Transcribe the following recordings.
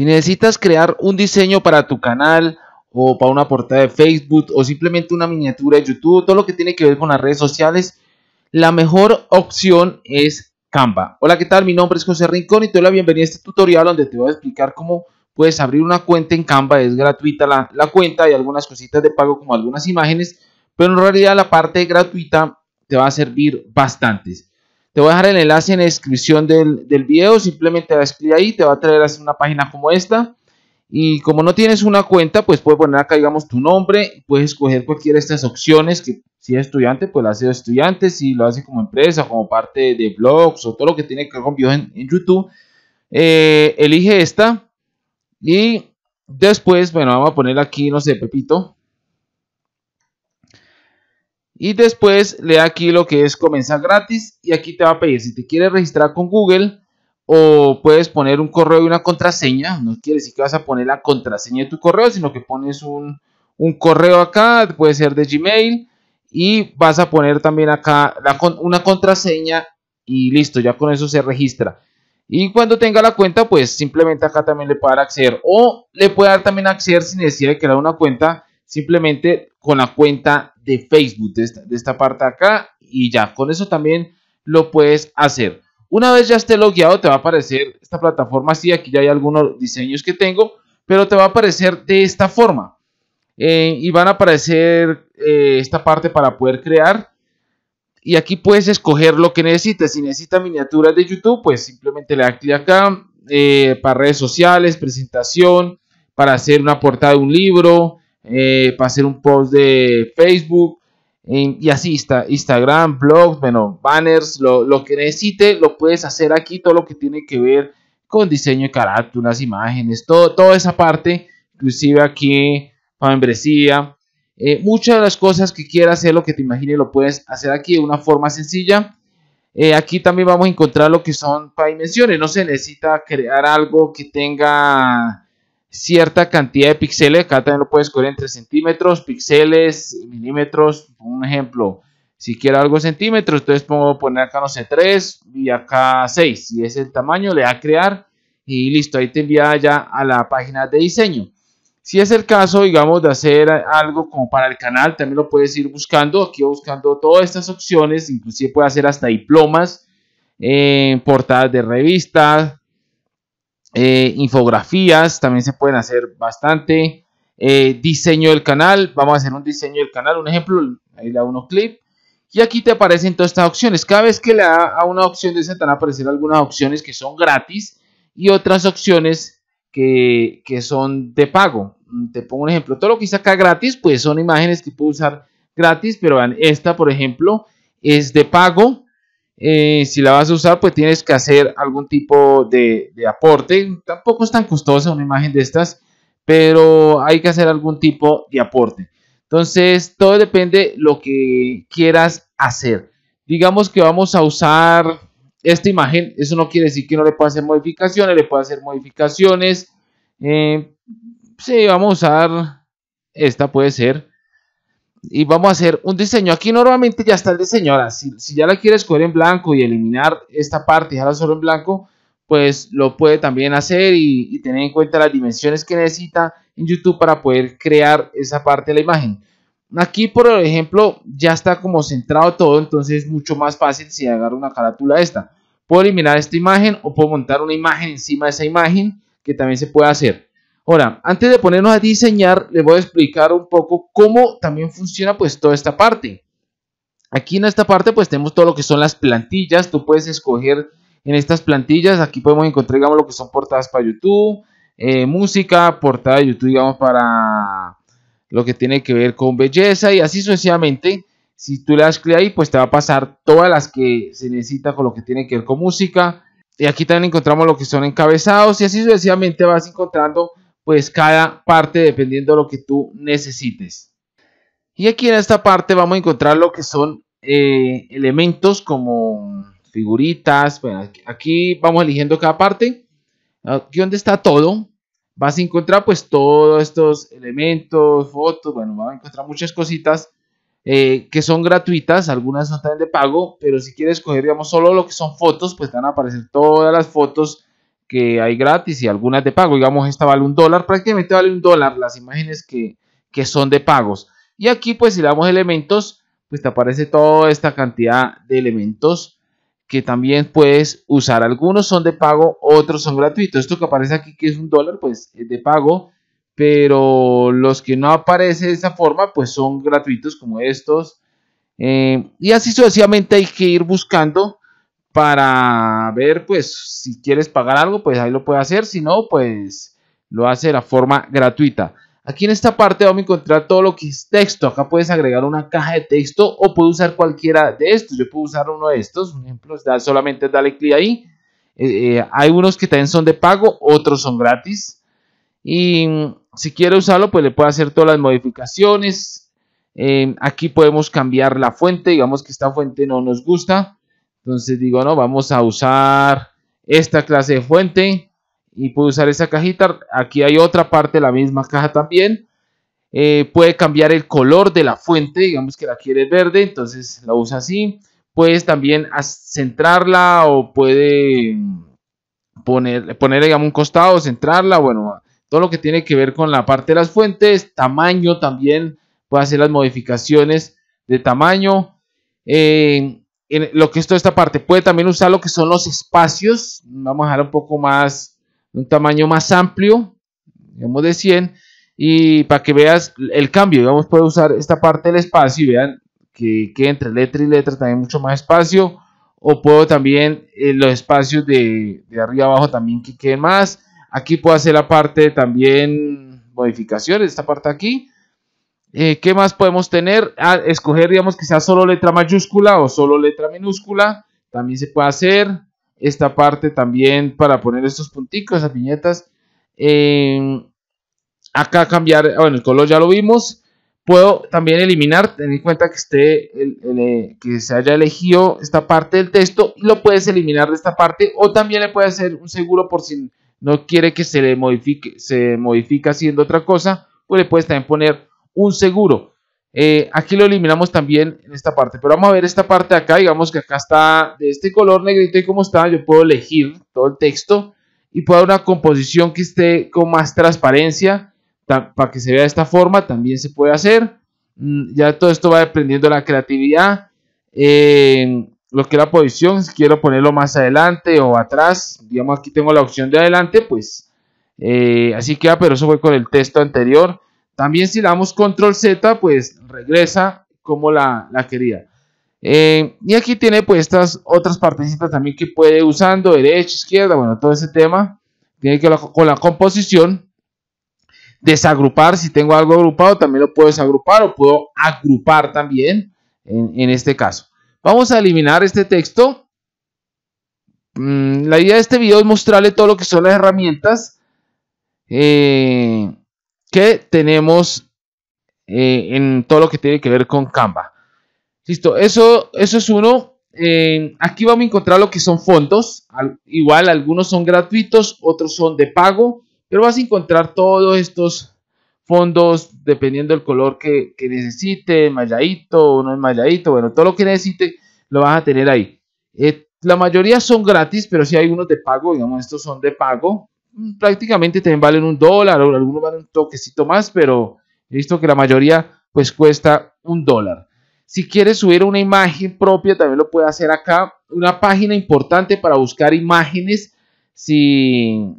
Si necesitas crear un diseño para tu canal o para una portada de Facebook o simplemente una miniatura de YouTube, todo lo que tiene que ver con las redes sociales, la mejor opción es Canva. Hola, ¿qué tal? Mi nombre es José Rincón y te doy la bienvenida a este tutorial donde te voy a explicar cómo puedes abrir una cuenta en Canva. Es gratuita la, cuenta y algunas cositas de pago como algunas imágenes, pero en realidad la parte gratuita te va a servir bastantes. Te voy a dejar el enlace en la descripción del, video, simplemente a clic ahí, te va a traer a una página como esta. Y como no tienes una cuenta, pues puedes poner acá, digamos, tu nombre, puedes escoger cualquiera de estas opciones, que si es estudiante, pues lo hace estudiante, si lo hace como empresa, como parte de blogs o todo lo que tiene que ver con videos en, YouTube, eh, elige esta y después, bueno, vamos a poner aquí, no sé, Pepito, y después le da aquí lo que es comenzar gratis y aquí te va a pedir si te quieres registrar con Google o puedes poner un correo y una contraseña. No quiere decir que vas a poner la contraseña de tu correo, sino que pones un, correo acá, puede ser de Gmail y vas a poner también acá una contraseña y listo, ya con eso se registra. Y cuando tenga la cuenta, pues simplemente acá también le puede dar acceder. O le puede dar también acceder sin necesidad de crear una cuenta. Simplemente con la cuenta de Facebook de esta, parte acá y ya, con eso también lo puedes hacer. Una vez ya esté logueado, te va a aparecer esta plataforma así. Aquí ya hay algunos diseños que tengo, pero te va a aparecer de esta forma. Eh, y van a aparecer eh, esta parte para poder crear. Y aquí puedes escoger lo que necesites. Si necesitas miniaturas de YouTube, pues simplemente le das clic acá. Eh, para redes sociales, presentación, para hacer una portada de un libro, eh, para hacer un post de Facebook y así está, Instagram, blogs, bueno, banners, lo, que necesite, lo puedes hacer aquí, todo lo que tiene que ver con diseño de carátulas, imágenes, todo, toda esa parte, inclusive aquí, para membresía. Eh, muchas de las cosas que quieras hacer, lo que te imagines, lo puedes hacer aquí de una forma sencilla. Eh, aquí también vamos a encontrar lo que son para dimensiones. No se necesita crear algo que tenga cierta cantidad de píxeles. Acá también lo puedes escoger entre centímetros, píxeles, milímetros. Un ejemplo, si quiero algo centímetros, entonces puedo poner acá, no sé, 3 y acá 6. Si es el tamaño, le da a crear y listo. Ahí te envía ya a la página de diseño. Si es el caso, digamos, de hacer algo como para el canal, también lo puedes ir buscando. Aquí buscando todas estas opciones, inclusive puede hacer hasta diplomas, en eh, portadas de revistas, eh, infografías también se pueden hacer bastante. Eh, diseño del canal, vamos a hacer un diseño del canal, un ejemplo, ahí le da uno clic. Y aquí te aparecen todas estas opciones. Cada vez que le da a una opción de esa, te van a aparecer algunas opciones que son gratis y otras opciones que, que son de pago. Mm, te pongo un ejemplo. Todo lo que hice acá gratis, pues son imágenes que puedo usar gratis, pero esta, por ejemplo, es de pago. Eh, si la vas a usar, pues tienes que hacer algún tipo de, aporte. Tampoco es tan costosa una imagen de estas, pero hay que hacer algún tipo de aporte. Entonces, todo depende lo que quieras hacer. Digamos que vamos a usar esta imagen. Eso no quiere decir que no le pueda hacer modificaciones, le pueda hacer modificaciones. Si eh, sí, vamos a usar esta, puede ser y vamos a hacer un diseño. Aquí normalmente ya está el diseño. Ahora, si, ya la quieres escoger en blanco y eliminar esta parte y dejarla solo en blanco, pues lo puede también hacer y, tener en cuenta las dimensiones que necesita en YouTube para poder crear esa parte de la imagen. Aquí, por ejemplo, ya está como centrado todo, entonces es mucho más fácil si agarro una carátula esta. Puedo eliminar esta imagen o puedo montar una imagen encima de esa imagen que también se puede hacer. Ahora, antes de ponernos a diseñar, les voy a explicar un poco cómo también funciona pues toda esta parte. Aquí en esta parte pues tenemos todo lo que son las plantillas. Tú puedes escoger en estas plantillas. Aquí podemos encontrar digamos lo que son portadas para YouTube, eh, música, portada de YouTube digamos para lo que tiene que ver con belleza y así sucesivamente. Si tú le das clic ahí pues te va a pasar todas las que se necesita con lo que tiene que ver con música. Y aquí también encontramos lo que son encabezados y así sucesivamente vas encontrando pues cada parte dependiendo de lo que tú necesites. Y aquí en esta parte vamos a encontrar lo que son eh, elementos como figuritas. Bueno, aquí vamos eligiendo cada parte. Aquí donde está todo, vas a encontrar pues todos estos elementos, fotos, bueno, vas a encontrar muchas cositas eh, que son gratuitas, algunas no están de pago, pero si quieres coger, solo lo que son fotos, pues te van a aparecer todas las fotos que hay gratis y algunas de pago. Digamos, esta vale un dólar, prácticamente vale un dólar las imágenes que, que son de pagos. Y aquí pues si le damos elementos, pues te aparece toda esta cantidad de elementos que también puedes usar. Algunos son de pago, otros son gratuitos. Esto que aparece aquí que es un dólar, pues es de pago. Pero los que no aparece de esa forma, pues son gratuitos como estos. Eh, y así sucesivamente hay que ir buscando para ver, pues, si quieres pagar algo, pues ahí lo puede hacer, si no, pues lo hace de la forma gratuita. Aquí en esta parte vamos a encontrar todo lo que es texto. Acá puedes agregar una caja de texto o puedes usar cualquiera de estos. Yo puedo usar uno de estos, un ejemplo, solamente dale clic ahí. Eh, eh, hay unos que también son de pago, otros son gratis. Y mm, si quiere usarlo, pues le puede hacer todas las modificaciones. Eh, aquí podemos cambiar la fuente, digamos que esta fuente no nos gusta. Entonces digo, no, vamos a usar esta clase de fuente y puedo usar esa cajita. Aquí hay otra parte de la misma caja también. Eh, puede cambiar el color de la fuente, digamos que la quiere verde, entonces la usa así. Puedes también centrarla o puede poner, poner digamos, un costado, centrarla, bueno, todo lo que tiene que ver con la parte de las fuentes, tamaño también, puede hacer las modificaciones de tamaño. Eh, lo que es toda esta parte. Puede también usar lo que son los espacios. Vamos a dejar un poco más, un tamaño más amplio, digamos de 100. Y para que veas el cambio, vamos puede usar esta parte del espacio y vean que, que entre letra y letra también mucho más espacio. O puedo también eh, los espacios de, de arriba abajo también que queden más. Aquí puedo hacer la parte también modificaciones, esta parte aquí. Eh, ¿Qué más podemos tener? Ah, escoger, digamos, que sea solo letra mayúscula o solo letra minúscula. También se puede hacer esta parte también para poner estos punticos, esas viñetas. Em, acá cambiar, ah, bueno, el color ya lo vimos. Puedo también eliminar, ten en cuenta que, esté eh, que se haya elegido esta parte del texto lo puedes eliminar de esta parte o también le puedes hacer un seguro por si no quiere que se le modifique, se modifica haciendo otra cosa, pues le puedes también poner un seguro. Eh, aquí lo eliminamos también en esta parte, pero vamos a ver esta parte acá, digamos que acá está de este color negrito y como está, yo puedo elegir todo el texto y puedo una composición que esté con más transparencia para que se vea de esta forma, también se puede hacer. Mm, ya todo esto va dependiendo de la creatividad. Eh, lo que la posición, si quiero ponerlo más adelante o atrás, digamos aquí tengo la opción de adelante, pues eh, así queda, pero eso fue con el texto anterior. También si damos control Z, pues regresa como la, quería. Eh, y aquí tiene pues estas otras partecitas también que puede usando, derecha, izquierda, bueno, todo ese tema. Tiene que ver con la composición. Desagrupar, si tengo algo agrupado, también lo puedo desagrupar o puedo agrupar también en, en este caso. Vamos a eliminar este texto. Mm, la idea de este video es mostrarle todo lo que son las herramientas. Eh, que tenemos eh, en todo lo que tiene que ver con Canva. Listo, eso, eso es uno. Eh, aquí vamos a encontrar lo que son fondos. igual, algunos son gratuitos, otros son de pago, pero vas a encontrar todos estos fondos dependiendo del color que, que necesite, malladito o no malladito, bueno, todo lo que necesite lo vas a tener ahí. Eh, la mayoría son gratis, pero si hay unos de pago, digamos, estos son de pago. Mm, prácticamente también valen un dólar, o algunos valen un toquecito más, pero he visto que la mayoría pues cuesta un dólar. Si quieres subir una imagen propia, también lo puedes hacer acá. Una página importante para buscar imágenes. Si,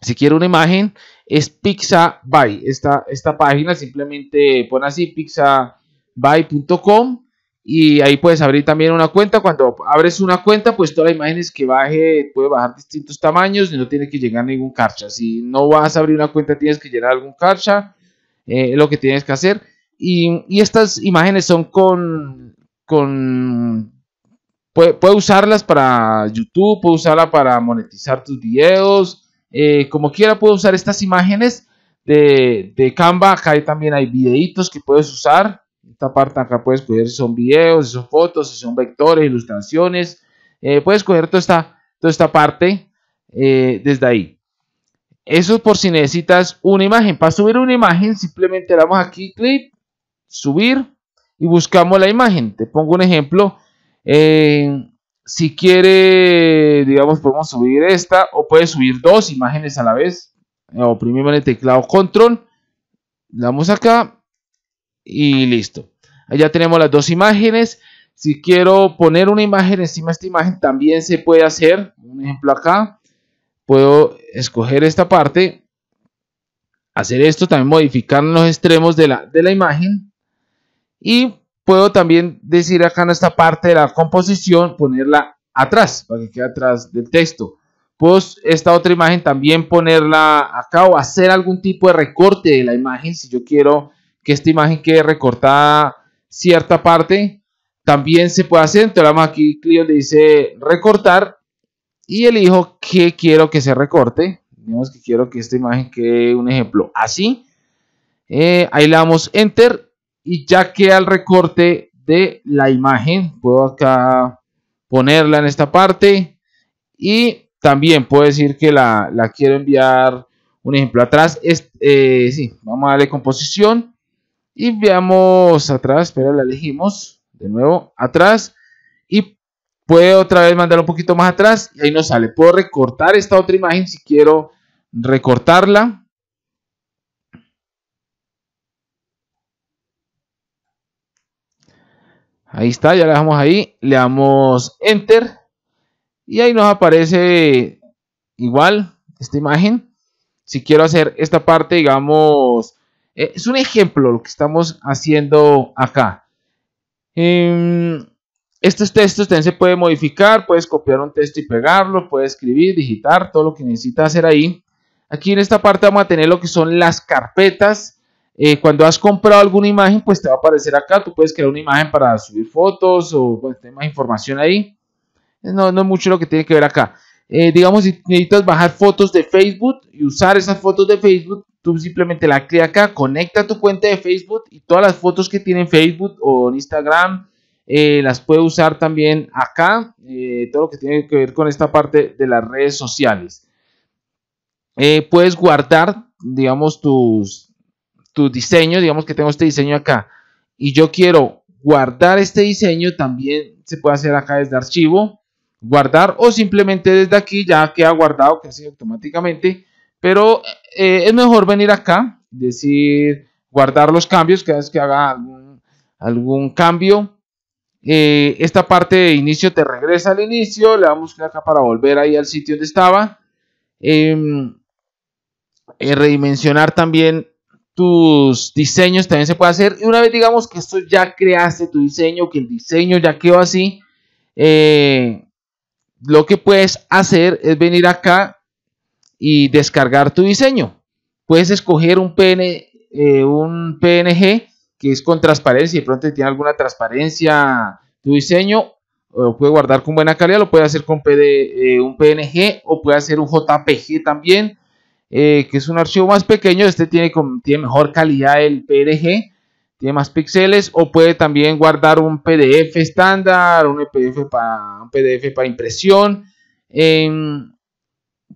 si quiere una imagen, es Pixabay. Esta, esta página simplemente pon así pixabay.com y ahí puedes abrir también una cuenta. Cuando abres una cuenta, pues todas las imágenes que baje, puede bajar distintos tamaños y no tiene que llegar ningún carcha Si no vas a abrir una cuenta, tienes que llenar algún carcha eh, lo que tienes que hacer. Y, estas imágenes son con, con puede, usarlas para YouTube, Puedes usarla para monetizar tus videos, eh, como quiera Puedes usar estas imágenes de, de Canva. Acá también hay videitos que puedes usar esta parte acá puedes coger si son videos, si son fotos, si son vectores, ilustraciones. Eh, puedes coger toda esta, toda esta parte eh, desde ahí. Eso es por si necesitas una imagen. Para subir una imagen simplemente damos aquí clic, subir y buscamos la imagen. Te pongo un ejemplo. Eh, si quiere, digamos, podemos subir esta o puedes subir dos imágenes a la vez. Oprimimos el teclado control. damos acá y listo. Allá tenemos las dos imágenes. Si quiero poner una imagen encima de esta imagen, también se puede hacer. Un ejemplo acá. Puedo escoger esta parte. Hacer esto, también modificar los extremos de la, imagen. Y puedo también decir acá en esta parte de la composición, ponerla atrás, para que quede atrás del texto. pues esta otra imagen también ponerla acá o hacer algún tipo de recorte de la imagen si yo quiero que esta imagen quede recortada cierta parte. También se puede hacer, entonces vamos aquí, Clio le dice recortar y elijo que quiero que se recorte. Digamos que quiero que esta imagen quede un ejemplo así. Eh, ahí le damos enter y ya queda el recorte de la imagen. Puedo acá ponerla en esta parte y también puedo decir que la, quiero enviar un ejemplo atrás. Eh, sí, vamos a darle composición y veamos atrás, pero la elegimos de nuevo, atrás. Y puede otra vez mandar un poquito más atrás y ahí nos sale. Puedo recortar esta otra imagen si quiero recortarla. Ahí está, ya la dejamos ahí. Le damos Enter. Y ahí nos aparece igual esta imagen. Si quiero hacer esta parte, digamos, eh, es un ejemplo lo que estamos haciendo acá. Em, estos textos este también se puede modificar, puedes copiar un texto y pegarlo, puedes escribir, digitar, todo lo que necesitas hacer ahí. Aquí en esta parte vamos a tener lo que son las carpetas. Eh, cuando has comprado alguna imagen, pues te va a aparecer acá. Tú puedes crear una imagen para subir fotos o tener más información ahí. Eh, no, no es mucho lo que tiene que ver acá. digamos, si necesitas bajar fotos de Facebook y usar esas fotos de Facebook, tú simplemente la crea acá, conecta tu cuenta de Facebook y todas las fotos que tiene en Facebook o en Instagram eh, las puede usar también acá, eh, todo lo que tiene que ver con esta parte de las redes sociales. Eh, puedes guardar, digamos, tus, tus diseños, digamos que tengo este diseño acá y yo quiero guardar este diseño, también se puede hacer acá desde archivo, guardar o simplemente desde aquí ya queda guardado, que sido automáticamente pero eh, es mejor venir acá, decir, guardar los cambios cada vez que haga algún, cambio. Eh, esta parte de inicio te regresa al inicio, le damos clic acá para volver ahí al sitio donde estaba. Em, eh, redimensionar también tus diseños también se puede hacer. Y una vez digamos que esto ya creaste tu diseño, que el diseño ya quedó así, lo que puedes hacer es venir acá y descargar tu diseño. Puedes escoger un, eh, un PNG que es con transparencia y de pronto tiene alguna transparencia tu diseño, lo puede guardar con buena calidad, lo puede hacer con eh, un PNG o puede hacer un JPG también, eh, que es un archivo más pequeño, este tiene, tiene mejor calidad el PNG, tiene más píxeles o puede también guardar un PDF estándar, un PDF para, un PDF para impresión. Em,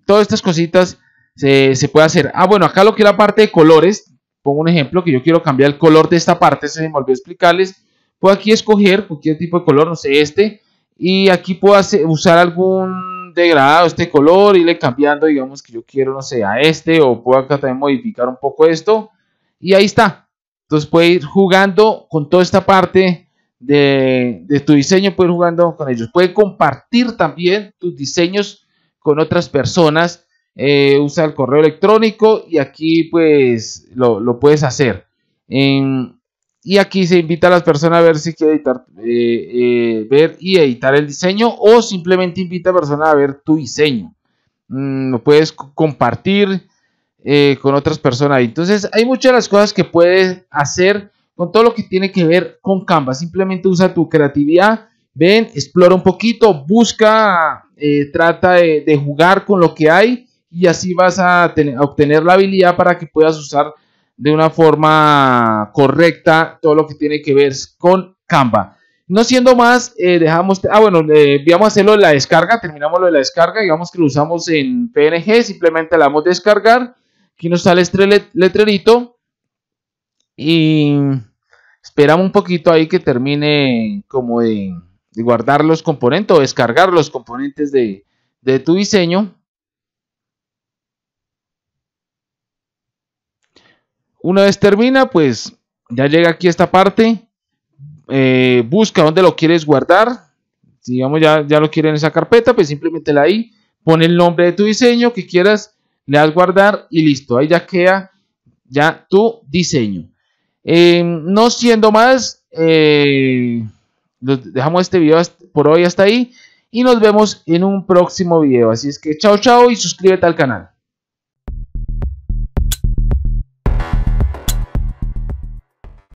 todas estas cositas se, se, puede hacer. Ah, bueno, acá lo que es la parte de colores, pongo un ejemplo que yo quiero cambiar el color de esta parte, se me olvidó explicarles. Puedo aquí escoger cualquier tipo de color, no sé, este, y aquí puedo usar algún degradado, este color, irle cambiando, digamos que yo quiero, no sé, a este, o puedo acá también modificar un poco esto, y ahí está. Entonces puede ir jugando con toda esta parte de, de tu diseño, puede ir jugando con ellos. Puede compartir también tus diseños con otras personas, eh, usa el correo electrónico y aquí pues lo, puedes hacer. y aquí se invita a las personas a ver si quiere editar, eh, eh, ver y editar el diseño o simplemente invita a personas a ver tu diseño. Mm, lo puedes compartir con otras personas. Entonces hay muchas de las cosas que puedes hacer con todo lo que tiene que ver con Canva. Simplemente usa tu creatividad ven, explora un poquito, busca eh, trata de, jugar con lo que hay y así vas a, obtener la habilidad para que puedas usar de una forma correcta todo lo que tiene que ver con Canva. No siendo más, eh, dejamos, ah bueno, vamos a hacerlo de la descarga, terminamos lo de la descarga, digamos que lo usamos en PNG, simplemente le damos descargar, aquí nos sale este letrerito y esperamos un poquito ahí que termine como en guardar los componentes o descargar los componentes de, de tu diseño. Una vez termina, pues ya llega aquí esta parte. Eh, busca donde lo quieres guardar. Si digamos ya, ya lo quieren en esa carpeta, pues simplemente la ahí. Pone el nombre de tu diseño que quieras, le das guardar y listo. Ahí ya queda ya tu diseño. Eh, no siendo más, eh, dejamos este video por hoy hasta ahí y nos vemos en un próximo video. Así es que chao chao y suscríbete al canal.